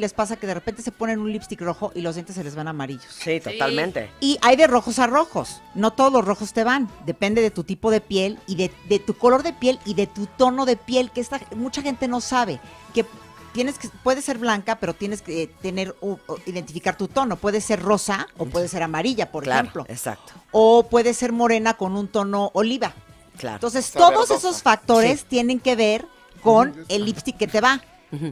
les pasa que de repente se ponen un lipstick rojo y los dientes se les van amarillos. Sí, totalmente. Y hay de rojos a rojos. No todos los rojos te van. Depende de tu tipo de piel y de, tu color de piel y de tu tono de piel, que esta, mucha gente no sabe. Que tienes que, puede ser blanca, pero tienes que eh, tener, identificar tu tono. Puede ser rosa o puede ser amarilla, por ejemplo. Exacto. O puede ser morena con un tono oliva. Claro. Entonces, todos esos factores tienen que ver con el lipstick que te va.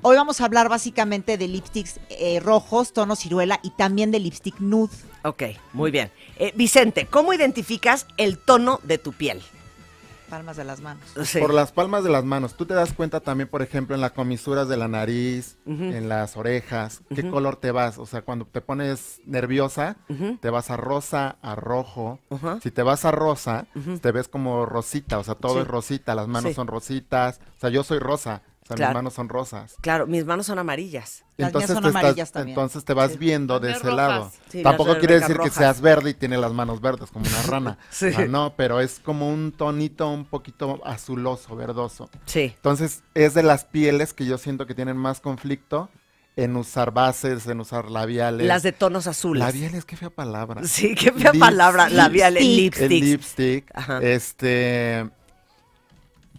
Hoy vamos a hablar básicamente de lipsticks eh, rojos, tono ciruela y también de lipstick nude. Ok, muy bien. Eh, Vicente, ¿cómo identificas el tono de tu piel? Palmas de las manos. Por las palmas de las manos. Tú te das cuenta también, por ejemplo, en las comisuras de la nariz, en las orejas, qué color te vas. O sea, cuando te pones nerviosa, te vas a rosa, a rojo. Si te vas a rosa, te ves como rosita. O sea, todo es rosita. Las manos son rositas. O sea, yo soy rosa mis manos son rosas. Claro, mis manos son amarillas. Las entonces, son amarillas también. entonces te vas viendo de ese lado. Tampoco quiere decir que seas verde y tiene las manos verdes como una rana. sí. no, pero es como un tonito un poquito azuloso, verdoso. Sí. Entonces es de las pieles que yo siento que tienen más conflicto en usar bases, en usar labiales. Las de tonos azules. Labiales, qué fea palabra. Sí, qué fea palabra. Labiales, lipstick. El lipstick. Este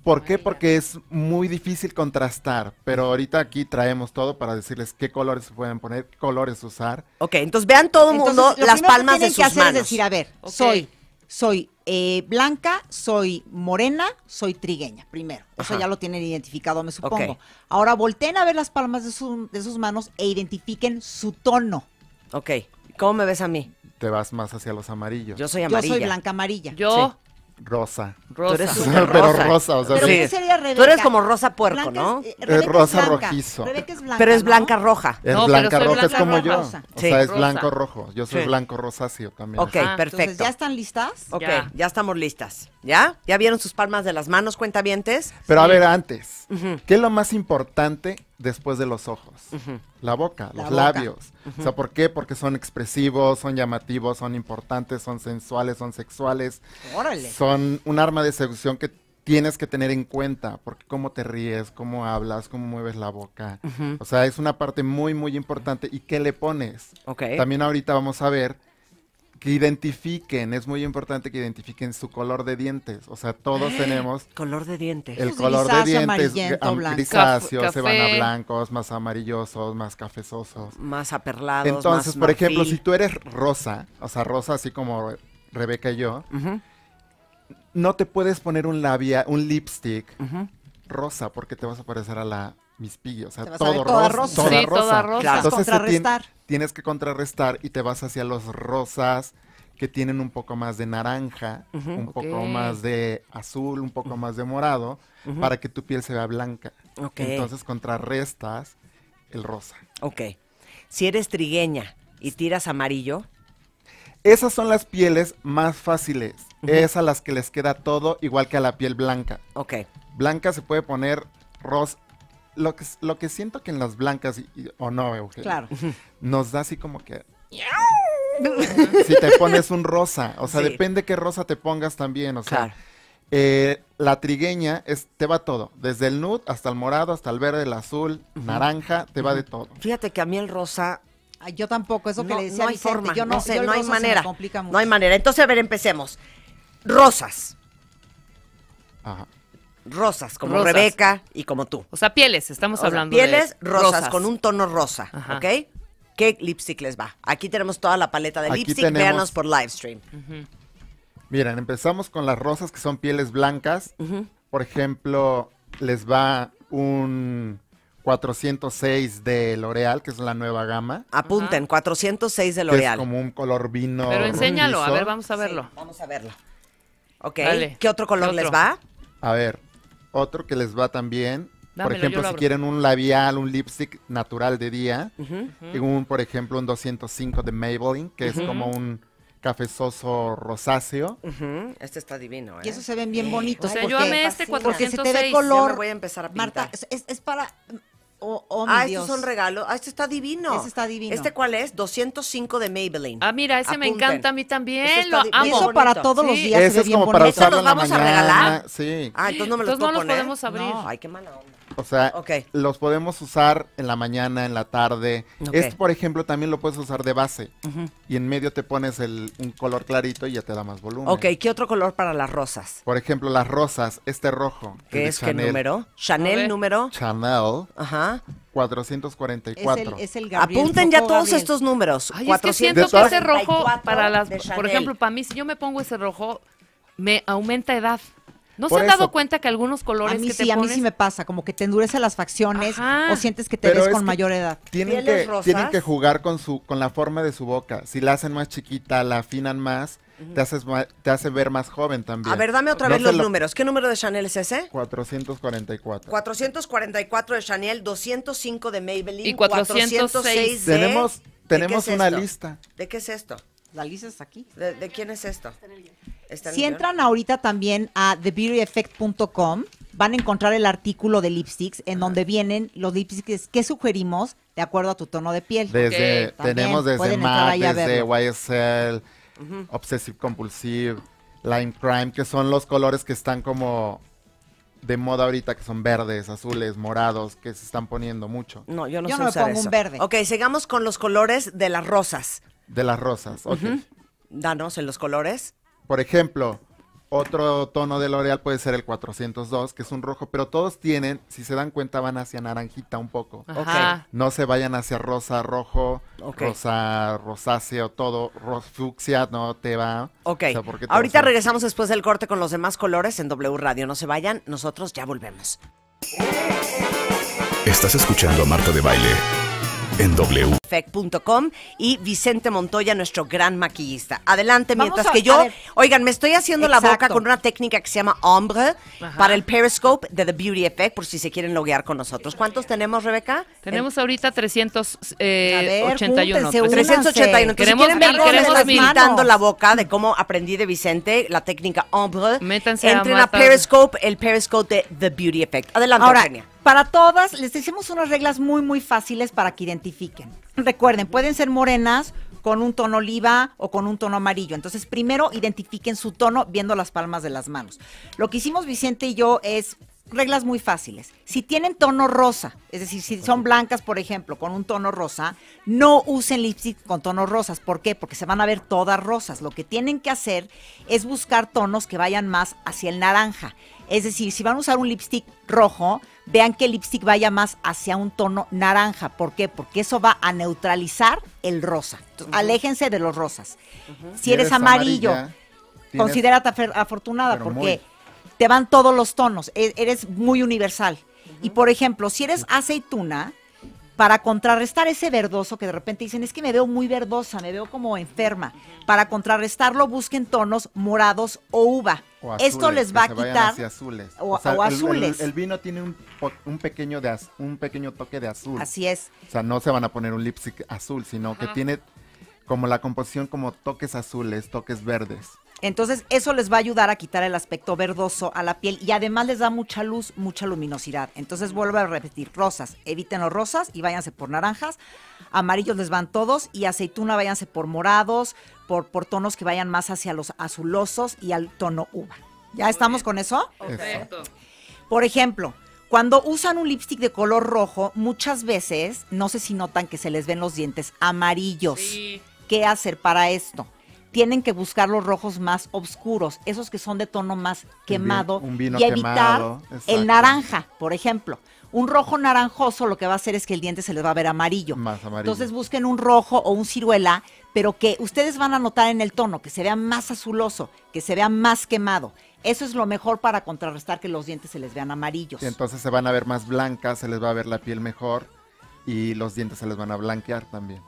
¿Por qué? Porque es muy difícil contrastar, pero ahorita aquí traemos todo para decirles qué colores se pueden poner, qué colores usar. Ok, entonces vean todo el mundo las palmas de sus que hacer Es decir, a ver, soy, soy eh, blanca, soy morena, soy trigueña, primero. Eso ya lo tienen identificado, me supongo. Ahora volteen a ver las palmas de, sus manos e identifiquen su tono. Ok, ¿cómo me ves a mí? Te vas más hacia los amarillos. Yo soy amarilla. Yo soy blanca amarilla. Yo... Rosa. Pero rosa, o sea, sí. Tú eres como rosa puerco, ¿no? Es, eh, eh, rosa rojizo. pero es blanca roja. Es blanca roja, es como yo. O sea, es blanco rojo. Yo soy blanco rosáceo también. Ok, ah, perfecto. ¿ya están listas? Ok, ya. estamos listas. ¿Ya? ¿Ya vieron sus palmas de las manos, cuentavientes? Pero a ver, antes, ¿qué es lo más importante después de los ojos? La boca, los labios. O sea, ¿por qué? Porque son expresivos, son llamativos, son importantes, son sensuales, son sexuales. Órale. Son un arma de de que tienes que tener en cuenta, porque cómo te ríes, cómo hablas, cómo mueves la boca. O sea, es una parte muy, muy importante. ¿Y qué le pones? Ok. También ahorita vamos a ver que identifiquen, es muy importante que identifiquen su color de dientes. O sea, todos tenemos... Color de dientes. El pues color de dientes, grisáceos, se van a blancos, más amarillosos, más cafezosos. Más aperlados. Entonces, por ejemplo, si tú eres rosa, o sea, rosa así como Rebeca y yo, no te puedes poner un labia, un lipstick rosa porque te vas a parecer a la Miss o sea, todo rosa. Todo rosa. Sí, rosa. Entonces contrarrestar. tienes que contrarrestar y te vas hacia los rosas que tienen un poco más de naranja, un poco más de azul, un poco más de morado, para que tu piel se vea blanca. Entonces contrarrestas el rosa. Ok. Si eres trigueña y tiras amarillo, esas son las pieles más fáciles. Esas Es a las que les queda todo, igual que a la piel blanca. Ok. Blanca se puede poner rosa. Lo que, siento que en las blancas, o no, claro. nos da así como que... si te pones un rosa, o sea, depende qué rosa te pongas también, o sea... Claro. Eh, la trigueña es, te va todo, desde el nude hasta el morado, hasta el verde, el azul, naranja, te va de todo. Fíjate que a mí el rosa yo tampoco, eso que le decía no hay forma, yo no, sé, no hay manera. No hay manera. Entonces, a ver, empecemos. Rosas. Rosas, como Rebeca y como tú. O sea, pieles, estamos hablando pieles, rosas, con un tono rosa, ¿ok? ¿Qué lipstick les va? Aquí tenemos toda la paleta de lipstick, véanos por livestream. stream. Miren, empezamos con las rosas que son pieles blancas. Por ejemplo, les va un 406 de L'Oreal, que es la nueva gama. Apunten, 406 de L'Oreal. Es como un color vino. Pero enséñalo, a ver, vamos a verlo. vamos a verlo. Ok, ¿qué otro color les va? A ver, otro que les va también. por ejemplo, si quieren un labial, un lipstick natural de día, un, por ejemplo, un 205 de Maybelline, que es como un cafezoso rosáceo. Este está divino, ¿eh? Y esos ¿eh? se ven bien bonitos. O sea, yo amé este 406. Porque color. Voy a empezar a Marta, es, es para Oh, oh, ah, estos son regalos. Ah, este está divino. Este está divino. ¿Este cuál es? 205 de Maybelline. Ah, mira, ese me encanta a mí también. lo amo. Eso para todos los días. Ese es como para usarlo en la mañana. a regalar? Sí. Ah, entonces no me los puedo no podemos abrir. Ay, qué mala onda. O sea, los podemos usar en la mañana, en la tarde. Este, por ejemplo, también lo puedes usar de base. Y en medio te pones un color clarito y ya te da más volumen. Ok, ¿qué otro color para las rosas? Por ejemplo, las rosas, este rojo. ¿Qué es? ¿Qué número? ¿Chanel número? Chanel. Ajá. 444. Es el, Apunten ya todos estos números. Ay, es que siento que ese rojo, para las, por ejemplo, para mí, si yo me pongo ese rojo, me aumenta edad. ¿No se han dado cuenta que algunos colores a mí sí, A mí sí me pasa, como que te endurece las facciones o sientes que te ves con mayor edad. Tienen que, jugar con, su, con la forma de su boca. Si la hacen más chiquita, la afinan más, te, haces te hace ver más joven también. A ver, dame otra vez los números. ¿Qué número de Chanel es ese? 444. 444 de Chanel, 205 de Maybelline y 406, de... Tenemos, tenemos una lista. ¿De qué es esto? La lista está aquí. de quién es esto? si entran ahorita también a thebeautyeffect.com, van a encontrar el artículo de lipsticks en donde vienen los lipsticks que sugerimos de acuerdo a tu tono de piel. Tenemos desde MAC, desde YSL, Obsessive Compulsive, Lime Crime, que son los colores que están como de moda ahorita, que son verdes, azules, morados, que se están poniendo mucho. No, yo no yo sé no me pongo un verde. Ok, sigamos con los colores de las rosas. De las rosas, ok. Danos en los colores. Por ejemplo, otro tono de L'Oreal puede ser el 402, que es un rojo, pero todos tienen, si se dan cuenta, van hacia naranjita un poco. No se vayan hacia rosa, rojo, rosa, rosáceo, todo, rosfucsia no te va. Ok. Ahorita regresamos después del corte con los demás colores en W Radio. No se vayan, nosotros ya volvemos. Estás escuchando a Marta de Baile en W. y Vicente Montoya, nuestro gran maquillista. Adelante, mientras que yo. Oigan, me estoy haciendo la boca con una técnica que se llama ombre para el Periscope de The Beauty Effect, por si se quieren loguear con nosotros. ¿Cuántos tenemos, Rebeca? Tenemos ahorita 381. 381. Eh, queremos si quieren ver cómo queremos pintando la boca de cómo aprendí de Vicente la técnica ombre, Métanse entren a, Periscope, el Periscope de The Beauty Effect. Adelante, para todas, les hicimos unas reglas muy, muy fáciles para que identifiquen. Recuerden, pueden ser morenas con un tono oliva o con un tono amarillo. Entonces, primero identifiquen su tono viendo las palmas de las manos. Lo que hicimos Vicente y yo es reglas muy fáciles. Si tienen tono rosa, es decir, si son blancas, por ejemplo, con un tono rosa, no usen lipstick con tonos rosas. ¿Por qué? Porque se van a ver todas rosas. Lo que tienen que hacer es buscar tonos que vayan más hacia el naranja. Es decir, si van a usar un lipstick rojo, vean que el lipstick vaya más hacia un tono naranja. ¿Por qué? Porque eso va a neutralizar el rosa. Aléjense de los rosas. Si eres, amarillo, considérate afortunada porque te van todos los tonos. E-, eres muy universal. Y por ejemplo, si eres aceituna, para contrarrestar ese verdoso que de repente dicen, es que me veo muy verdosa, me veo como enferma. Para contrarrestarlo, busquen tonos morados o uva. Esto les va a quitar azules. O, azules. El, vino tiene un, un pequeño de un pequeño toque de azul. Así es. O sea, no se van a poner un lipstick azul, sino que tiene como la composición como toques azules, toques verdes. Entonces, eso les va a ayudar a quitar el aspecto verdoso a la piel y además les da mucha luz, mucha luminosidad. Entonces, vuelvo a repetir, rosas, eviten los rosas y váyanse por naranjas. Amarillos les van todos y aceituna váyanse por morados, por, tonos que vayan más hacia los azulosos y al tono uva. ¿Ya estamos con eso? Perfecto. Por ejemplo, cuando usan un lipstick de color rojo, muchas veces, no sé si notan que se les ven los dientes amarillos. ¿Qué hacer para esto? tienen que buscar los rojos más oscuros, esos que son de tono más quemado un vino, y evitar el naranja, por ejemplo. Un rojo naranjoso lo que va a hacer es que el diente se les va a ver amarillo. Entonces busquen un rojo o un ciruela, pero que ustedes van a notar en el tono, que se vea más azuloso, que se vea más quemado. Eso es lo mejor para contrarrestar que los dientes se les vean amarillos. entonces se van a ver más blancas, se les va a ver la piel mejor y los dientes se les van a blanquear también.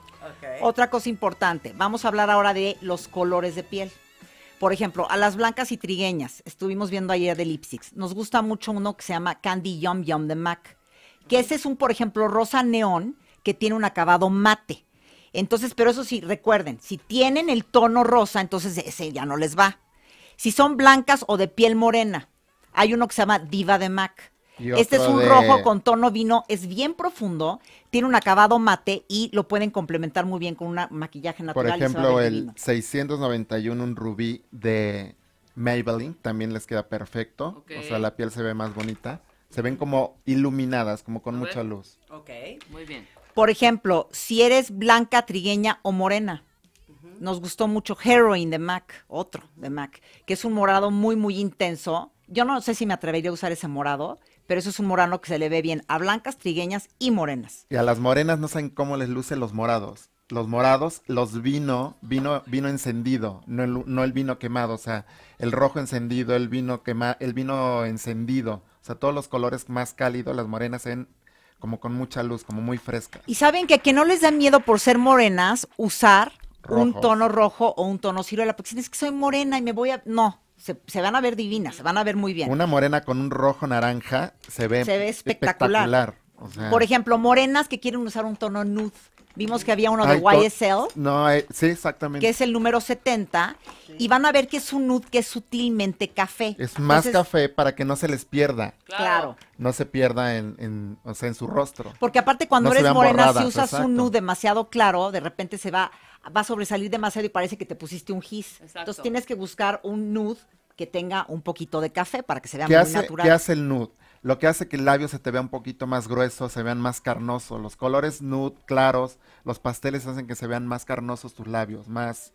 Otra cosa importante, vamos a hablar ahora de los colores de piel. Por ejemplo, a las blancas y trigueñas, estuvimos viendo ayer de lipsticks, nos gusta mucho uno que se llama Candy Yum Yum de MAC, que ese es un, por ejemplo, rosa neón que tiene un acabado mate. Entonces, pero eso sí, recuerden, si tienen el tono rosa, entonces ese ya no les va. Si son blancas o de piel morena, hay uno que se llama Diva de MAC este es un rojo con tono vino, es bien profundo, tiene un acabado mate y lo pueden complementar muy bien con un maquillaje natural. Por ejemplo, el 691, un rubí de Maybelline, también les queda perfecto. O sea, la piel se ve más bonita. Se ven como iluminadas, como con mucha luz. Ok, muy bien. Por ejemplo, si eres blanca, trigueña o morena. Nos gustó mucho Heroin de MAC, otro de MAC, que es un morado muy, muy intenso. Yo no sé si me atrevería a usar ese morado, pero eso es un morano que se le ve bien a blancas, trigueñas y morenas. Y a las morenas no saben cómo les luce los morados. Los morados, los vino, vino, vino encendido, no el, vino quemado, o sea, el rojo encendido, el vino quema, el vino encendido, o sea, todos los colores más cálidos, las morenas se ven como con mucha luz, como muy fresca. Y saben que a no les da miedo por ser morenas usar un tono rojo o un tono ciruela, porque si es que soy morena y me voy a. No, se, van a ver divinas, se van a ver muy bien. Una morena con un rojo naranja se ve, se ve espectacular. Por ejemplo, morenas que quieren usar un tono nude. Vimos que había uno de YSL. No, eh, sí, exactamente. Que es el número 70. Y van a ver que es un nude que es sutilmente café. Es más café para que no se les pierda. Claro. No se pierda en, su rostro. Porque aparte cuando eres morena, si usas un nude demasiado claro, de repente se va va a sobresalir demasiado y parece que te pusiste un gis. Entonces tienes que buscar un nude que tenga un poquito de café para que se vea muy natural. ¿Qué hace el nude? Lo que hace que el labio se te vea un poquito más grueso, se vean más carnosos. Los colores nude claros, los pasteles hacen que se vean más carnosos tus labios, más,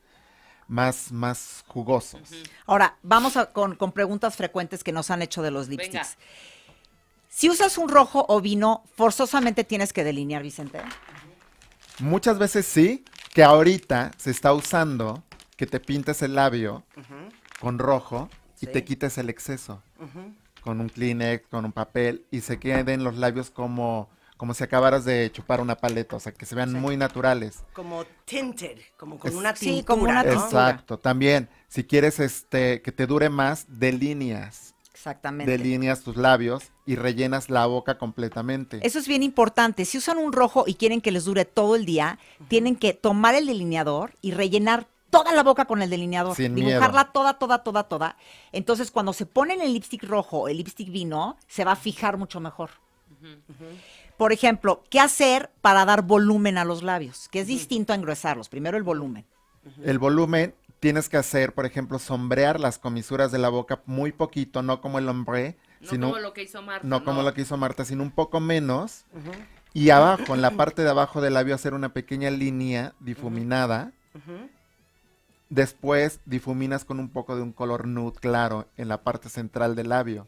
más, más jugosos. Ahora, vamos con, preguntas frecuentes que nos han hecho de los lipsticks. Si usas un rojo o vino, forzosamente tienes que delinear, Vicente. Muchas veces sí, que ahorita se está usando que te pintes el labio con rojo y te quites el exceso con un Kleenex, con un papel y se queden los labios como como si acabaras de chupar una paleta, o sea, que se vean muy naturales. Como tinted, como con una tintura. Exacto, también. Si quieres este que te dure más, de líneas. Exactamente. Delineas tus labios y rellenas la boca completamente. Eso es bien importante. Si usan un rojo y quieren que les dure todo el día, tienen que tomar el delineador y rellenar toda la boca con el delineador. dibujarla toda, toda, toda, toda. Entonces, cuando se ponen el lipstick rojo, el lipstick vino, se va a fijar mucho mejor. Por ejemplo, ¿qué hacer para dar volumen a los labios? Que es distinto a engrosarlos. Primero el volumen. El volumen tienes que hacer, por ejemplo, sombrear las comisuras de la boca muy poquito, no como el hombre. No sino, como lo que hizo Marta. No, como lo que hizo Marta, sino un poco menos. Y abajo, en la parte de abajo del labio, hacer una pequeña línea difuminada. Después difuminas con un poco de un color nude claro en la parte central del labio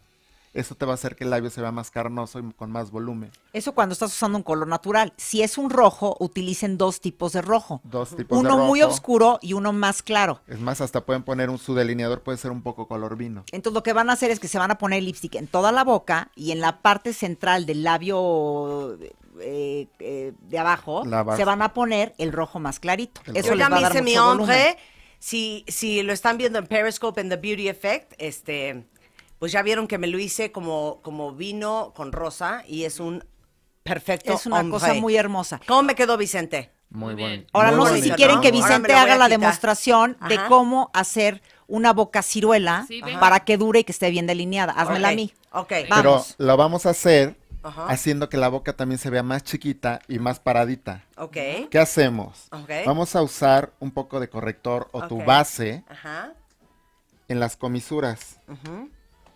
eso te va a hacer que el labio se vea más carnoso y con más volumen. Eso cuando estás usando un color natural. Si es un rojo, utilicen dos tipos de rojo. Dos tipos uno de rojo. Uno muy oscuro y uno más claro. Es más, hasta pueden poner un, su delineador, puede ser un poco color vino. Entonces lo que van a hacer es que se van a poner el lipstick en toda la boca y en la parte central del labio eh, eh, de abajo se van a poner el rojo más clarito. Eso les va mi hombre, si, si lo están viendo en Periscope en The Beauty Effect, este pues ya vieron que me lo hice como, como vino con rosa y es un perfecto. Es una cosa muy hermosa. ¿Cómo me quedó Vicente? Muy bien. Ahora no sé si quieren que Vicente haga la demostración de cómo hacer una boca ciruela para que dure y que esté bien delineada. Házmela a mí. Ok, Pero lo vamos a hacer haciendo que la boca también se vea más chiquita y más paradita. Ok. ¿Qué hacemos? Vamos a usar un poco de corrector o tu base en las comisuras. Ajá.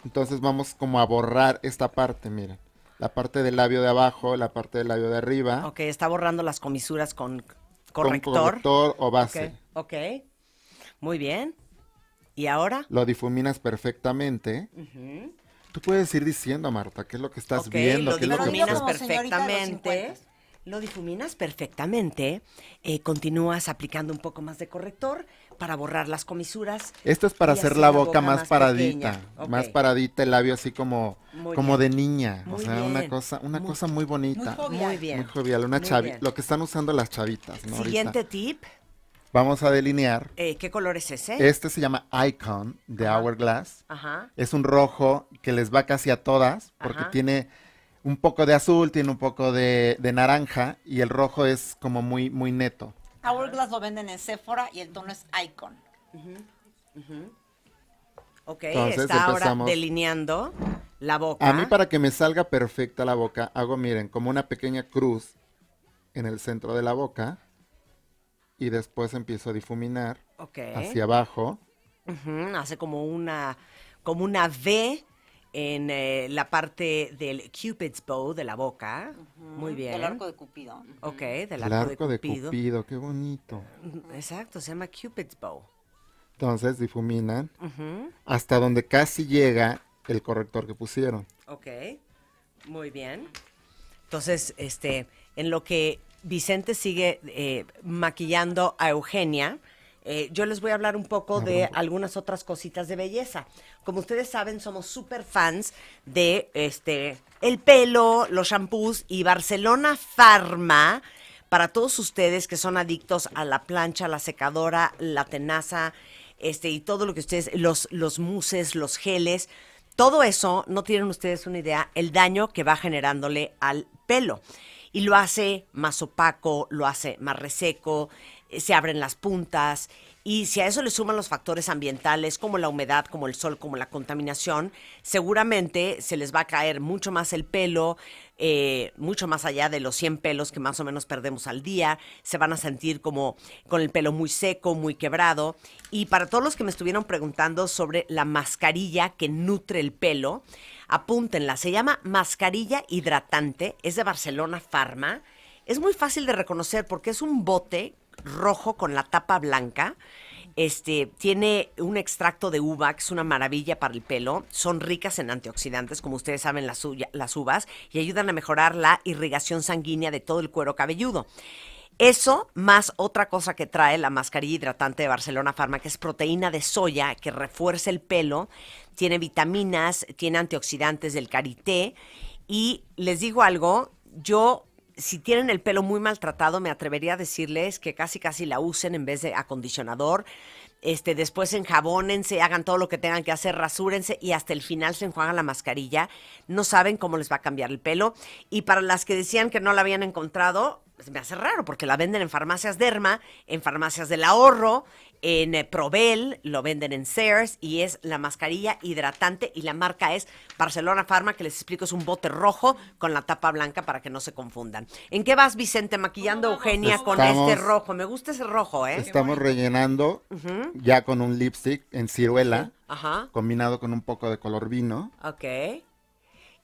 Entonces vamos como a borrar esta parte, miren. La parte del labio de abajo, la parte del labio de arriba. Ok, está borrando las comisuras con corrector. Con corrector o base. Okay, ok, muy bien. ¿Y ahora? Lo difuminas perfectamente. Tú puedes ir diciendo, Marta, qué es lo que estás viendo, lo qué es lo que perfectamente lo difuminas perfectamente, eh, continúas aplicando un poco más de corrector para borrar las comisuras. Esto es para hacer la boca, más, paradita, más paradita, el labio así como, como de niña, o sea, una cosa, una muy, cosa muy bonita. Muy bien. Muy jovial, una chavita, lo que están usando las chavitas. Siguiente tip. Vamos a delinear. Eh, ¿Qué color es ese? Este se llama Icon de Hourglass. Ajá. Es un rojo que les va casi a todas porque tiene un poco de azul, tiene un poco de, naranja y el rojo es como muy, muy neto. Hourglass lo venden en Sephora y el tono es Icon. Ok, está ahora delineando la boca. A mí para que me salga perfecta la boca, hago, miren, como una pequeña cruz en el centro de la boca y después empiezo a difuminar hacia abajo. hace como una, como una V en eh, la parte del Cupid's Bow de la boca. Muy bien. Del arco de Cupido. Ok, del arco, de Cupido. De Cupido, qué bonito. Exacto, se llama Cupid's Bow. Entonces difuminan hasta donde casi llega el corrector que pusieron. Ok, muy bien. Entonces, este, en lo que Vicente sigue eh, maquillando a Eugenia, eh, yo les voy a hablar un poco ah, de algunas otras cositas de belleza. Como ustedes saben, somos súper fans de este, el pelo, los shampoos y Barcelona Pharma. Para todos ustedes que son adictos a la plancha, la secadora, la tenaza, este, y todo lo que ustedes, los, los muses, los geles, todo eso, no tienen ustedes una idea el daño que va generándole al pelo y lo hace más opaco, lo hace más reseco, eh, se abren las puntas y si a eso le suman los factores ambientales como la humedad, como el sol, como la contaminación, seguramente se les va a caer mucho más el pelo, eh, mucho más allá de los 100 pelos que más o menos perdemos al día. Se van a sentir como con el pelo muy seco, muy quebrado. Y para todos los que me estuvieron preguntando sobre la mascarilla que nutre el pelo, Apúntenla, se llama mascarilla hidratante, es de Barcelona Pharma. Es muy fácil de reconocer porque es un bote rojo con la tapa blanca. Este, tiene un extracto de uva, que es una maravilla para el pelo. Son ricas en antioxidantes, como ustedes saben, las uvas, y ayudan a mejorar la irrigación sanguínea de todo el cuero cabelludo. Eso más otra cosa que trae la mascarilla hidratante de Barcelona Pharma, que es proteína de soya que refuerza el pelo, tiene vitaminas, tiene antioxidantes del karité. Y les digo algo, yo, si tienen el pelo muy maltratado, me atrevería a decirles que casi casi la usen en vez de acondicionador. Este, después enjabónense, hagan todo lo que tengan que hacer, rasúrense y hasta el final se enjuagan la mascarilla. No saben cómo les va a cambiar el pelo. Y para las que decían que no la habían encontrado, me hace raro porque la venden en farmacias Derma, en farmacias del ahorro, en eh, Probel, lo venden en Sears y es la mascarilla hidratante y la marca es Barcelona Pharma, que les explico es un bote rojo con la tapa blanca para que no se confundan. ¿En qué vas, Vicente, maquillando Eugenia con este rojo? Me gusta ese rojo, ¿eh? Estamos rellenando ya con un lipstick en ciruela, combinado con un poco de color vino. Ok.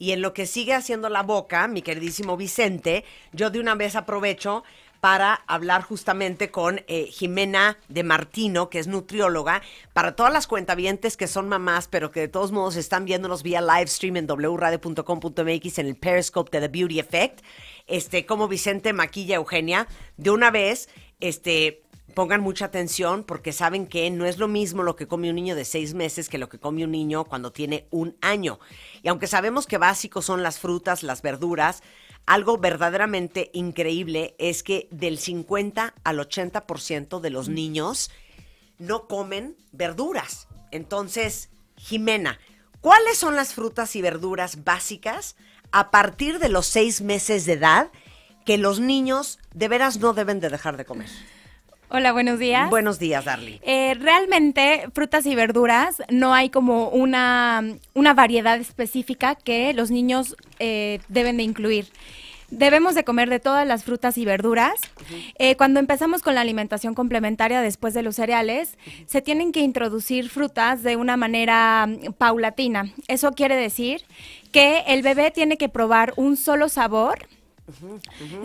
Y en lo que sigue haciendo la boca, mi queridísimo Vicente, yo de una vez aprovecho para hablar justamente con eh, Jimena de Martino, que es nutrióloga, para todas las cuentavientes que son mamás, pero que de todos modos están viéndonos vía live stream en wradio.com.mx en el Periscope de The Beauty Effect, este, como Vicente maquilla Eugenia, de una vez, este, pongan mucha atención porque saben que no es lo mismo lo que come un niño de seis meses que lo que come un niño cuando tiene un año. Y aunque sabemos que básicos son las frutas, las verduras, algo verdaderamente increíble es que del 50 al 80% de los mm. niños no comen verduras. Entonces, Jimena, ¿cuáles son las frutas y verduras básicas a partir de los seis meses de edad que los niños de veras no deben de dejar de comer? Hola, buenos días. Buenos días, Darly. Eh, realmente, frutas y verduras no hay como una, variedad específica que los niños eh, deben de incluir debemos de comer de todas las frutas y verduras. Eh, cuando empezamos con la alimentación complementaria después de los cereales, se tienen que introducir frutas de una manera mm, paulatina. Eso quiere decir que el bebé tiene que probar un solo sabor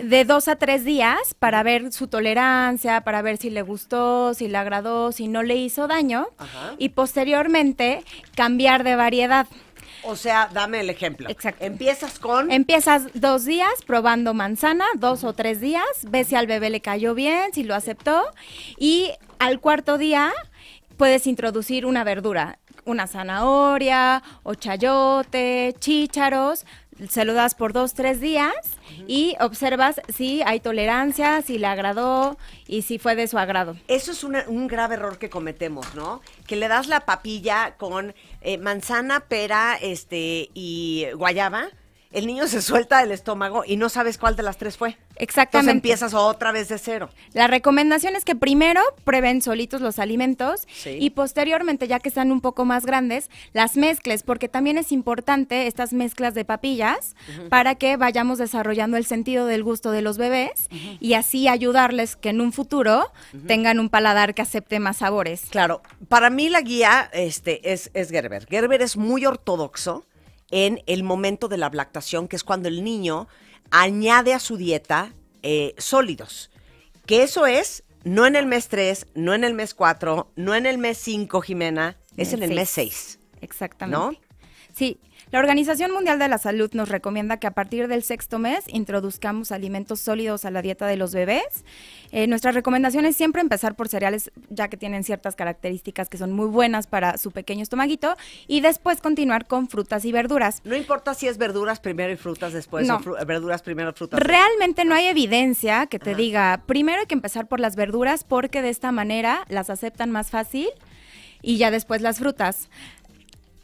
de dos a tres días para ver su tolerancia, para ver si le gustó, si le agradó, si no le hizo daño y posteriormente cambiar de variedad. O sea, dame el ejemplo. Exacto. Empiezas con. Empiezas dos días probando manzana, dos o tres días, ves si al bebé le cayó bien, si lo aceptó y al cuarto día puedes introducir una verdura, una zanahoria o chayote, chícharos, se lo das por dos, tres días y observas si hay tolerancia, si le agradó y si fue de su agrado. Eso es un grave error que cometemos, ¿no? Que le das la papilla con eh, manzana, pera este, y guayaba el niño se suelta del estómago y no sabes cuál de las tres fue. Exactamente. Entonces empiezas otra vez de cero. La recomendación es que primero prueben solitos los alimentos y posteriormente, ya que están un poco más grandes, las mezcles, porque también es importante estas mezclas de papillas para que vayamos desarrollando el sentido del gusto de los bebés y así ayudarles que en un futuro tengan un paladar que acepte más sabores. Claro, para mí la guía este, es Gerber. Gerber es muy ortodoxo en el momento de la lactación, que es cuando el niño añade a su dieta eh, sólidos. Que eso es no en el mes 3, no en el mes 4, no en el mes 5, Jimena, es en el mes 6. Exactamente. ¿No? Sí, la Organización Mundial de la Salud nos recomienda que a partir del sexto mes introduzcamos alimentos sólidos a la dieta de los bebés. Eh, nuestra recomendación es siempre empezar por cereales, ya que tienen ciertas características que son muy buenas para su pequeño estomaguito, y después continuar con frutas y verduras. No importa si es verduras primero y frutas después, verduras primero, frutas. Realmente no ah. hay evidencia que te diga, primero hay que empezar por las verduras porque de esta manera las aceptan más fácil y ya después las frutas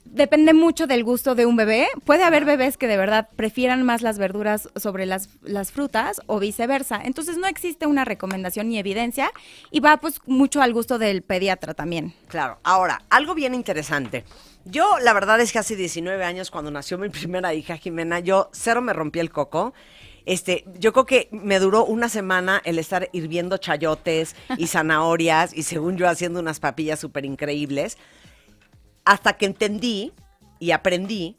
depende mucho del gusto de un bebé. Puede haber bebés que de verdad prefieran más las verduras sobre las, frutas o viceversa. Entonces no existe una recomendación ni evidencia y va pues mucho al gusto del pediatra también. Claro. Ahora, algo bien interesante. Yo la verdad es que hace 19 años cuando nació mi primera hija Jimena, yo cero me rompí el coco este, yo creo que me duró una semana el estar hirviendo chayotes y zanahorias y según yo haciendo unas papillas súper increíbles. Hasta que entendí y aprendí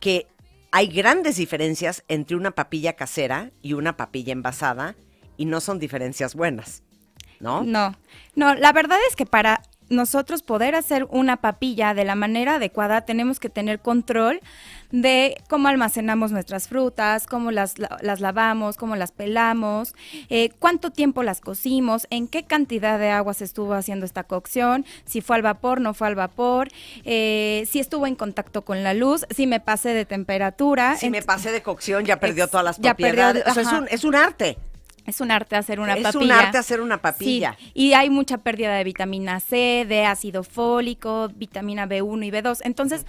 que hay grandes diferencias entre una papilla casera y una papilla envasada y no son diferencias buenas, ¿no? No, no, la verdad es que para nosotros poder hacer una papilla de la manera adecuada, tenemos que tener control de cómo almacenamos nuestras frutas, cómo las, las lavamos, cómo las pelamos, eh, cuánto tiempo las cocimos, en qué cantidad de agua se estuvo haciendo esta cocción, si fue al vapor, no fue al vapor, eh, si estuvo en contacto con la luz, si me pasé de temperatura. Si me pasé de cocción, ya perdió todas las ya es, un, es un arte. Es un arte hacer una papilla. Es un arte hacer una papilla. y hay mucha pérdida de vitamina C, de ácido fólico, vitamina B1 y B2. Entonces,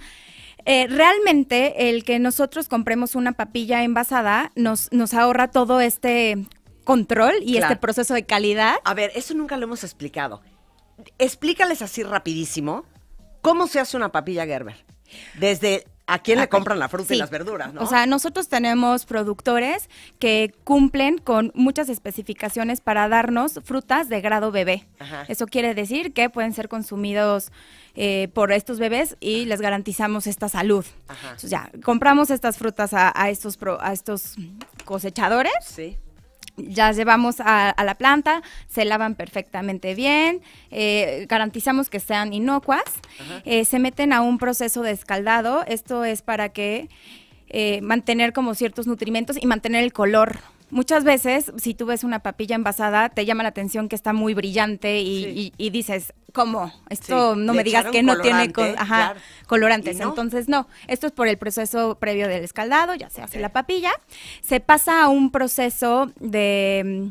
eh, realmente el que nosotros compremos una papilla envasada nos, nos ahorra todo este control y este proceso de calidad. A ver, eso nunca lo hemos explicado. Explícales así rapidísimo cómo se hace una papilla Gerber. Desde ¿A quién le ah, pues, compran la fruta y las verduras? ¿no? O sea, nosotros tenemos productores que cumplen con muchas especificaciones para darnos frutas de grado bebé. Eso quiere decir que pueden ser consumidos eh, por estos bebés y les garantizamos esta salud. Entonces, ya, compramos estas frutas a, estos, a estos cosechadores. Sí. Ya llevamos a, la planta, se lavan perfectamente bien, eh, garantizamos que sean inocuas, eh, se meten a un proceso de escaldado, esto es para que eh, mantener como ciertos nutrimentos y mantener el color Muchas veces, si tú ves una papilla envasada, te llama la atención que está muy brillante y, dices, ¿cómo? Esto no me digas que no tiene colorantes. Entonces, no, esto es por el proceso previo del escaldado, ya se hace la papilla. Se pasa a un proceso de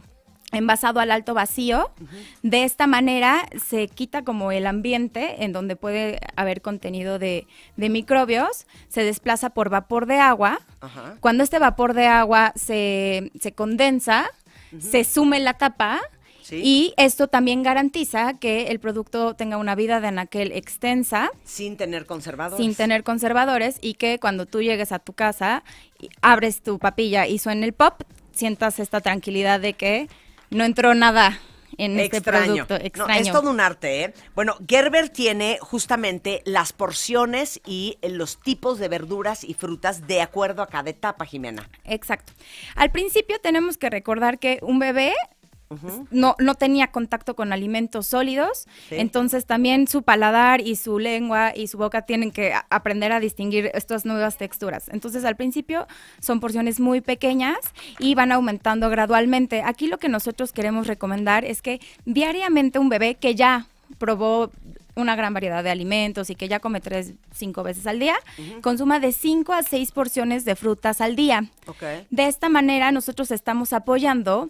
envasado al alto vacío. De esta manera se quita como el ambiente en donde puede haber contenido de, microbios, se desplaza por vapor de agua. Cuando este vapor de agua se, condensa, se sume la tapa. Y esto también garantiza que el producto tenga una vida de anaquel extensa. Sin tener conservadores. Sin tener conservadores y que cuando tú llegues a tu casa, abres tu papilla y suena el pop, sientas esta tranquilidad de que no entró nada en este producto. Extraño. No, es todo un arte, ¿eh? Bueno, Gerber tiene justamente las porciones y eh, los tipos de verduras y frutas de acuerdo a cada etapa, Jimena. Exacto. Al principio tenemos que recordar que un bebé no, no tenía contacto con alimentos sólidos, entonces también su paladar y su lengua y su boca tienen que aprender a distinguir estas nuevas texturas. Entonces al principio son porciones muy pequeñas y van aumentando gradualmente. Aquí lo que nosotros queremos recomendar es que diariamente un bebé que ya probó una gran variedad de alimentos y que ya come tres, cinco veces al día, consuma de cinco a seis porciones de frutas al día. De esta manera nosotros estamos apoyando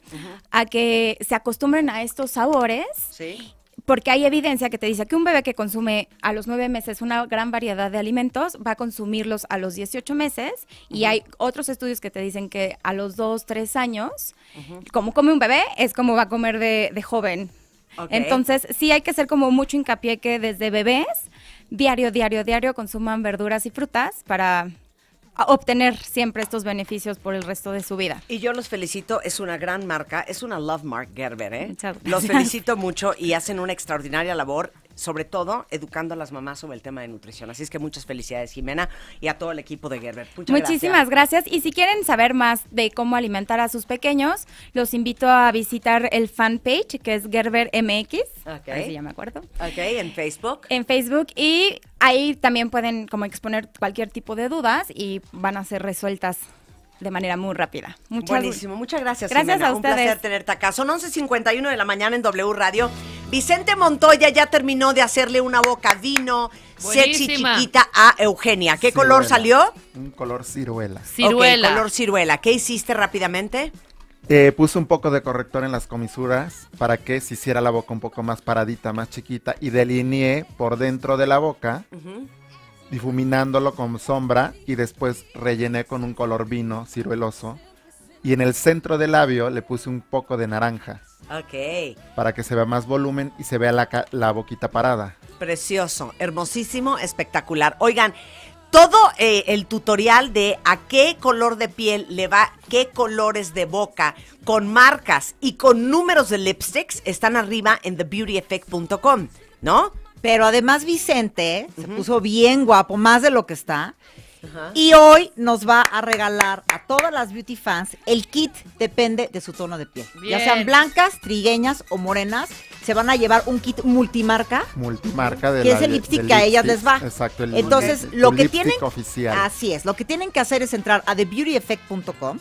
a que se acostumbren a estos sabores. Sí. Porque hay evidencia que te dice que un bebé que consume a los nueve meses una gran variedad de alimentos va a consumirlos a los 18 meses y hay otros estudios que te dicen que a los dos, tres años, como come un bebé, es como va a comer de joven. Entonces, sí hay que hacer como mucho hincapié que desde bebés, diario, diario, diario, consuman verduras y frutas para obtener siempre estos beneficios por el resto de su vida. Y yo los felicito, es una gran marca, es una Love Mark Gerber, ¿eh? Los felicito mucho y hacen una extraordinaria labor sobre todo educando a las mamás sobre el tema de nutrición. Así es que muchas felicidades, Jimena, y a todo el equipo de Gerber. Muchísimas gracias. Y si quieren saber más de cómo alimentar a sus pequeños, los invito a visitar el fanpage, que es Gerber MX. ya me acuerdo. Ok, en Facebook. En Facebook. Y ahí también pueden como exponer cualquier tipo de dudas y van a ser resueltas de manera muy rápida. Muchas, Buenísimo, muchas gracias. Gracias a ustedes. Un placer tenerte acá. Son 11.51 de la mañana en W Radio. Vicente Montoya ya terminó de hacerle una boca vino sexy chiquita a Eugenia. ¿Qué color salió? Un color ciruela. Ciruela. color ciruela. ¿Qué hiciste rápidamente? Eh, puse un poco de corrector en las comisuras para que se hiciera la boca un poco más paradita, más chiquita y delineé por dentro de la boca difuminándolo con sombra y después rellené con un color vino cirueloso. Y en el centro del labio le puse un poco de naranja. Ok. Para que se vea más volumen y se vea la, la boquita parada. Precioso, hermosísimo, espectacular. Oigan, todo eh, el tutorial de a qué color de piel le va, qué colores de boca, con marcas y con números de lipsticks, están arriba en thebeautyeffect.com, ¿no? Pero además Vicente se puso bien guapo, más de lo que está. Y hoy nos va a regalar a todas las beauty fans el kit depende de su tono de piel. Ya sean blancas, trigueñas o morenas, se van a llevar un kit multimarca. Multimarca de Que es el lipstick que a ellas les va. Exacto, el Entonces, lo que tienen oficial. Así es, lo que tienen que hacer es entrar a thebeautyeffect.com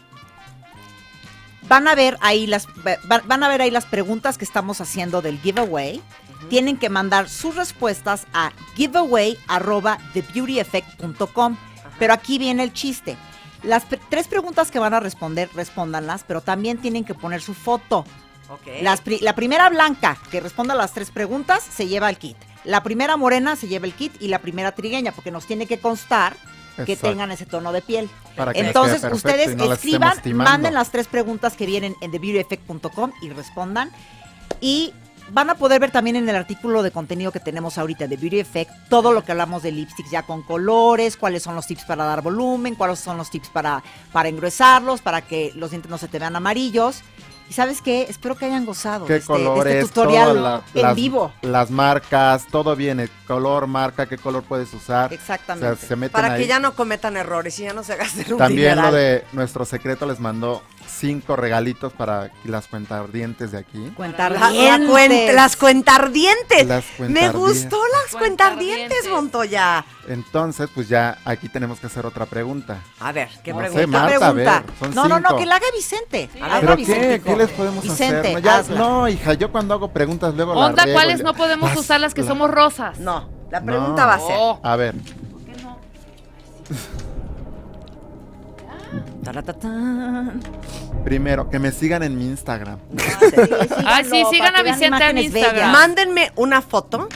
van a ver ahí las van a ver ahí las preguntas que estamos haciendo del giveaway tienen que mandar sus respuestas a giveaway.thebeautyeffect.com. Pero aquí viene el chiste. Las tres preguntas que van a responder, respóndanlas, pero también tienen que poner su foto. la primera blanca que responda las tres preguntas se lleva el kit. La primera morena se lleva el kit y la primera trigueña, porque nos tiene que constar que tengan ese tono de piel. Entonces, ustedes escriban, manden las tres preguntas que vienen en TheBeautyEffect.com y respondan. Y van a poder ver también en el artículo de contenido que tenemos ahorita de Beauty Effect todo lo que hablamos de lipsticks ya con colores, cuáles son los tips para dar volumen, cuáles son los tips para, para engruesarlos, para que los dientes no se te vean amarillos. Y sabes qué, espero que hayan gozado ¿Qué este, este tutorial en vivo. Las marcas, todo viene, color, marca, qué color puedes usar. Exactamente. Para que ya no cometan errores y ya no se hagan. un También lo de nuestro secreto les mandó cinco regalitos para las cuentardientes de aquí. Cuentardientes. las cuentardientes. Me gustó las cuentardientes, Montoya. Entonces, pues ya aquí tenemos que hacer otra pregunta. A ver, ¿qué pregunta? Sé, pregunta. no, no, no, que la haga Vicente. Vicente, qué, les podemos hacer? No, no, hija, yo cuando hago preguntas luego Onda, ¿cuáles no podemos usar las que somos rosas? No, la pregunta va a ser. A ver. ¿Por qué no? Primero, que me sigan en mi Instagram. ah, sí, sigan a Vicente en Instagram. Mándenme una foto.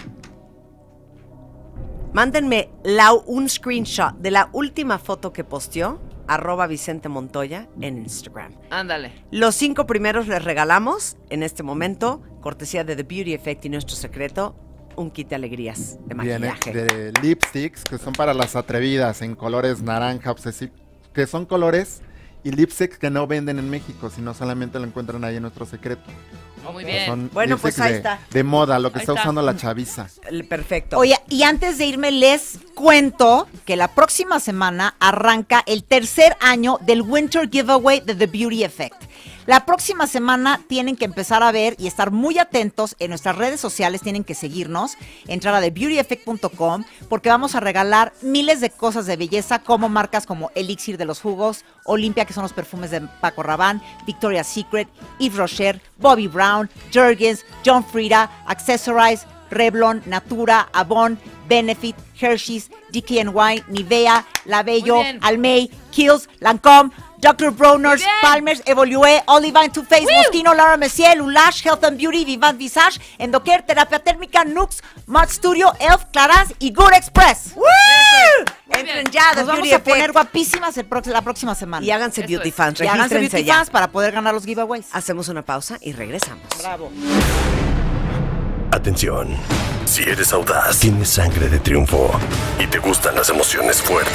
Mándenme la, un screenshot de la última foto que posteó arroba Vicente Montoya en Instagram. Ándale. Los cinco primeros les regalamos en este momento, cortesía de The Beauty Effect y nuestro secreto, un kit de alegrías de maquillaje. de lipsticks que son para las atrevidas en colores naranja obsesivo que son colores y lipsticks que no venden en México, sino solamente lo encuentran ahí en nuestro secreto muy bien. bueno, pues ahí está. De moda, lo que está, usando la chaviza. Perfecto. Oye, y antes de irme, les cuento que la próxima semana arranca el tercer año del Winter Giveaway de The Beauty Effect. La próxima semana tienen que empezar a ver y estar muy atentos en nuestras redes sociales, tienen que seguirnos, entrar a TheBeautyEffect.com porque vamos a regalar miles de cosas de belleza como marcas como Elixir de los Jugos, Olimpia que son los perfumes de Paco Rabanne, Victoria's Secret, Yves Rocher, Bobby Brown, Jurgens, John Frida, Accessorize, Revlon, Natura, Avon, Benefit, Hershey's, DKNY, Nivea, Labello, Almey, Kills, Lancome, Dr. Browners, Palmer's, Evolue, Olivine, Two Face, Mosquino, Laura Messier, Lulash, Health and Beauty, Vivant Visage, Endoker, Terapia Térmica, Nux, Mud Studio, Elf, Clarance y Good Express. ¡Woo! Entren ya, nos vamos a poner guapísimas la próxima semana. Y háganse beauty fans, y háganse beauty ya. fans para poder ganar los giveaways. Hacemos una pausa y regresamos. Bravo. Atención. Si eres audaz, tienes sangre de triunfo y te gustan las emociones fuertes.